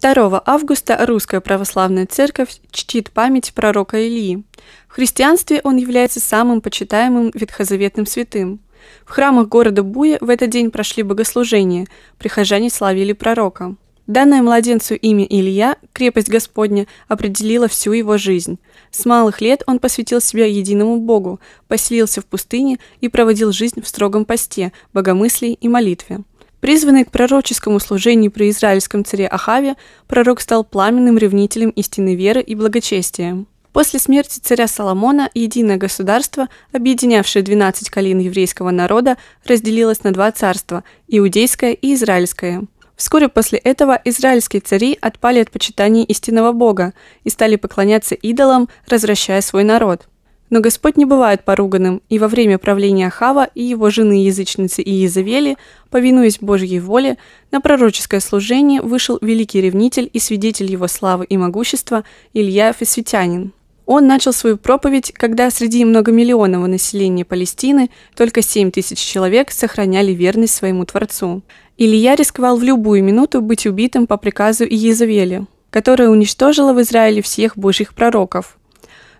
2 августа Русская Православная Церковь чтит память пророка Илии. В христианстве он является самым почитаемым ветхозаветным святым. В храмах города Буя в этот день прошли богослужения, прихожане славили пророка. Данное младенцу имя Илья, крепость Господня, определила всю его жизнь. С малых лет он посвятил себя единому Богу, поселился в пустыне и проводил жизнь в строгом посте, богомыслии и молитве. Призванный к пророческому служению при израильском царе Ахаве, пророк стал пламенным ревнителем истинной веры и благочестия. После смерти царя Соломона единое государство, объединявшее 12 колен еврейского народа, разделилось на два царства – иудейское и израильское. Вскоре после этого израильские цари отпали от почитания истинного Бога и стали поклоняться идолам, развращая свой народ – но Господь не бывает поруганным, и во время правления Хава и его жены язычницы Иезавели, повинуясь Божьей воле, на пророческое служение вышел великий ревнитель и свидетель его славы и могущества Илья Фесвитянин. Он начал свою проповедь, когда среди многомиллионного населения Палестины только 7 тысяч человек сохраняли верность своему Творцу. Илья рисковал в любую минуту быть убитым по приказу Иезавели, которая уничтожила в Израиле всех божьих пророков,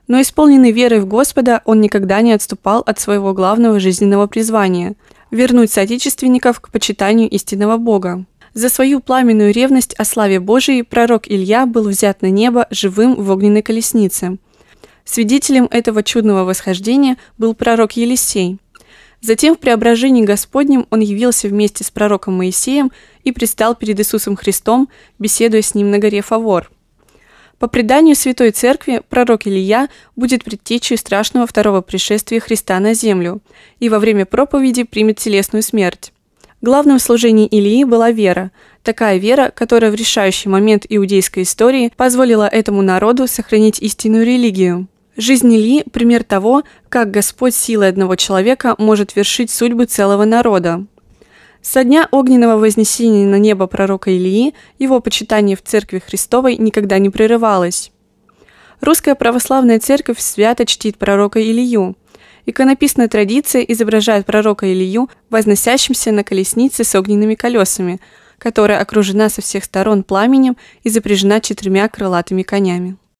но исполненный верой в Господа, он никогда не отступал от своего главного жизненного призвания – вернуть соотечественников к почитанию истинного Бога. За свою пламенную ревность о славе Божией пророк Илья был взят на небо живым в огненной колеснице. Свидетелем этого чудного восхождения был пророк Елисей. Затем в преображении Господнем он явился вместе с пророком Моисеем и предстал перед Иисусом Христом, беседуя с ним на горе Фавор – по преданию Святой Церкви, пророк Илья будет предтечей страшного второго пришествия Христа на землю и во время проповеди примет телесную смерть. Главным в служении Ильи была вера, такая вера, которая в решающий момент иудейской истории позволила этому народу сохранить истинную религию. Жизнь Ильи – пример того, как Господь силой одного человека может вершить судьбы целого народа. Со дня огненного вознесения на небо пророка Илии его почитание в Церкви Христовой никогда не прерывалось. Русская православная церковь свято чтит пророка Илью. Иконописная традиция изображает пророка Илью, возносящимся на колеснице с огненными колесами, которая окружена со всех сторон пламенем и запряжена четырьмя крылатыми конями.